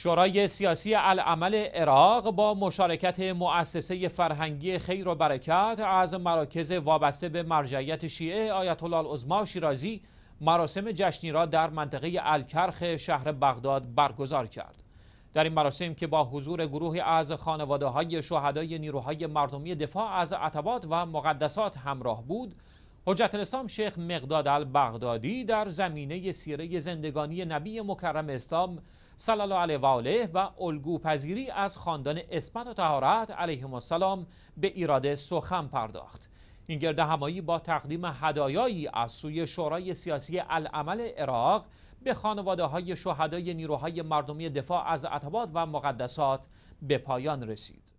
شورای سیاسی العمل عراق با مشارکت مؤسسه فرهنگی خیر و برکت از مراکز وابسته به مرجعیت شیعه آیت الله العظما شیرازی مراسم جشنی را در منطقه الکرخ شهر بغداد برگزار کرد. در این مراسم که با حضور گروهی از خانواده های شهدای نیروهای مردمی دفاع از عتبات و مقدسات همراه بود، حجت الاسلام شیخ مقداد البغدادی در زمینه سیره زندگانی نبی مکرم اسلام صلی الله علیه و آله و الگو پذیری از خاندان اسمت و طهارت علیهم السلام به اراده سخن پرداخت این گرد همایی با تقدیم هدایایی از سوی شورای سیاسی العمل عراق به خانواده های شهدای نیروهای مردمی دفاع از اطباد و مقدسات به پایان رسید